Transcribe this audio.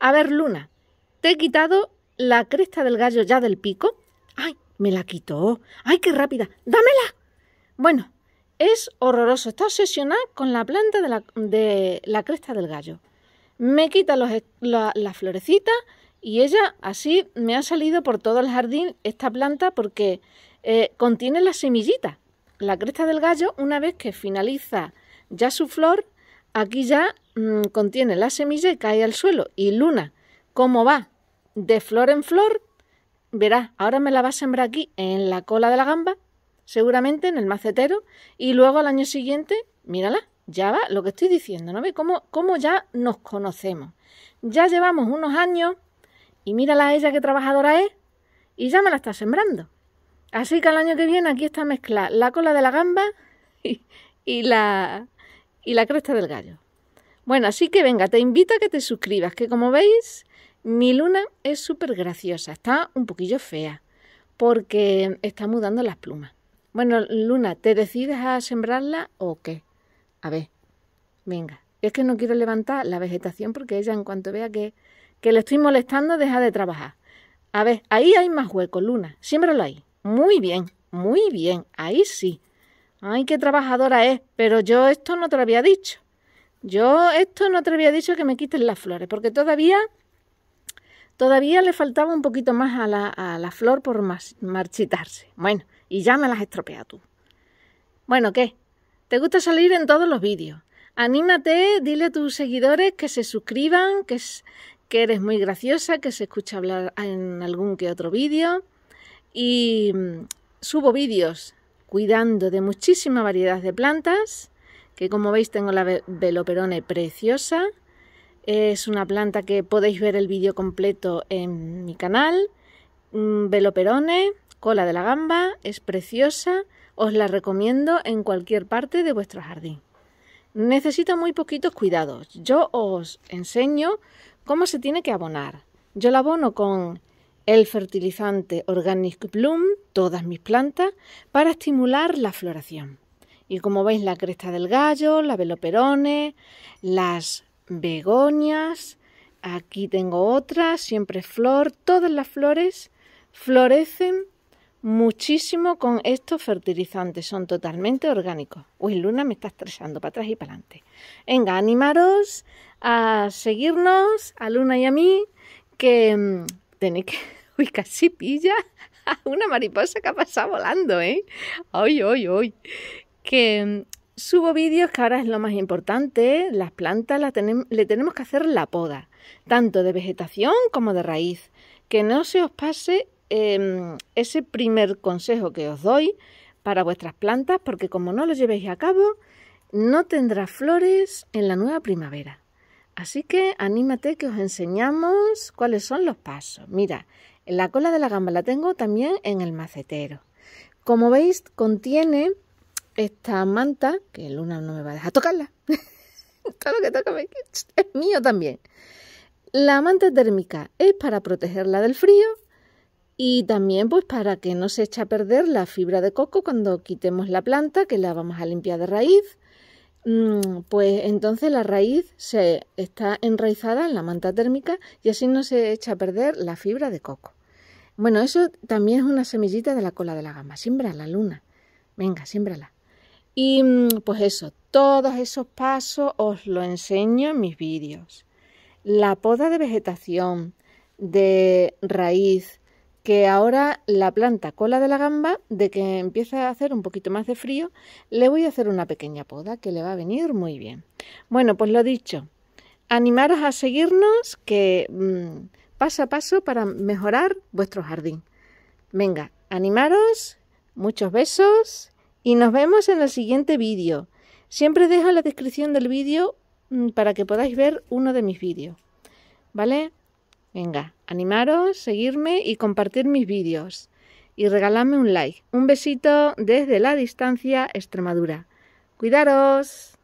A ver, Luna, te he quitado la cresta del gallo ya del pico. ¡Ay! Me la quitó. ¡Ay, qué rápida! ¡Dámela! Bueno, es horroroso. Está obsesionada con la planta de la, de la cresta del gallo. Me quita los, la, florecita y ella así me ha salido por todo el jardín esta planta porque eh, contiene la semillita. La cresta del gallo, una vez que finaliza ya su flor, aquí ya Mm, contiene la semilla y cae al suelo. Y Luna, ¿cómo va? De flor en flor, verás, ahora me la va a sembrar aquí en la cola de la gamba, seguramente en el macetero, y luego al año siguiente, mírala, ya va lo que estoy diciendo, ¿no ve? ¿Cómo, ya nos conocemos? Ya llevamos unos años y mírala ella que trabajadora es y ya me la está sembrando. Así que al año que viene aquí está mezclada la cola de la gamba y la, y la cresta del gallo. Bueno, así que venga, te invito a que te suscribas, que como veis, mi luna es súper graciosa, está un poquillo fea, porque está mudando las plumas. Bueno, luna, ¿te decides a sembrarla o qué? A ver, venga, es que no quiero levantar la vegetación porque ella en cuanto vea que, le estoy molestando deja de trabajar. A ver, ahí hay más hueco, luna, lo ahí. Muy bien, muy bien, ahí sí. Ay, qué trabajadora es, pero yo esto no te lo había dicho. Yo esto no te había dicho que me quiten las flores, porque todavía, todavía le faltaba un poquito más a la, flor por marchitarse. Bueno, y ya me las estropea tú. Bueno, ¿qué? ¿Te gusta salir en todos los vídeos? Anímate, dile a tus seguidores que se suscriban, que, que eres muy graciosa, que se escucha hablar en algún que otro vídeo. Y mm, subo vídeos cuidando de muchísima variedad de plantas que como veis tengo la veloperone preciosa. Es una planta que podéis ver el vídeo completo en mi canal. Mm, veloperone, cola de la gamba, es preciosa. Os la recomiendo en cualquier parte de vuestro jardín. Necesita muy poquitos cuidados. Yo os enseño cómo se tiene que abonar. Yo la abono con el fertilizante Organic Bloom, todas mis plantas, para estimular la floración. Y como veis, la cresta del gallo, la veloperone, las begonias, aquí tengo otra, siempre flor, todas las flores florecen muchísimo con estos fertilizantes, son totalmente orgánicos. Uy, Luna me está estresando para atrás y para adelante. Venga, animaros a seguirnos, a Luna y a mí, que mm, tenéis que... Uy, casi pilla una mariposa que ha pasado volando, ¿eh? Hoy, hoy, hoy que mm, subo vídeos que ahora es lo más importante. Las plantas le tenemos que hacer la poda, tanto de vegetación como de raíz. Que no se os pase em, ese primer consejo que os doy para vuestras plantas, porque como no lo llevéis a cabo, no tendrá flores en la nueva primavera. Así que anímate que os enseñamos cuáles son los pasos. Mira, la cola de la gamba la tengo también en el macetero. Como veis, contiene esta manta, que Luna no me va a dejar tocarla. claro que toca es mío también. La manta térmica es para protegerla del frío y también pues para que no se eche a perder la fibra de coco cuando quitemos la planta, que la vamos a limpiar de raíz. Mm, pues entonces la raíz se está enraizada en la manta térmica y así no se echa a perder la fibra de coco. Bueno, eso también es una semillita de la cola de la gama. Siembra la luna. Venga, símbrala. Y mm, pues eso, todos esos pasos os lo enseño en mis vídeos. La poda de vegetación, de raíz, que ahora la planta cola de la gamba, de que empieza a hacer un poquito más de frío, le voy a hacer una pequeña poda que le va a venir muy bien. Bueno, pues lo dicho, animaros a seguirnos que mm, paso a paso para mejorar vuestro jardín. Venga, animaros, muchos besos y nos vemos en el siguiente vídeo. Siempre dejo la descripción del vídeo mm, para que podáis ver uno de mis vídeos. ¿Vale? Venga, animaros, seguirme y compartir mis vídeos. Y regaladme un like. Un besito desde la distancia Extremadura. Cuidaros.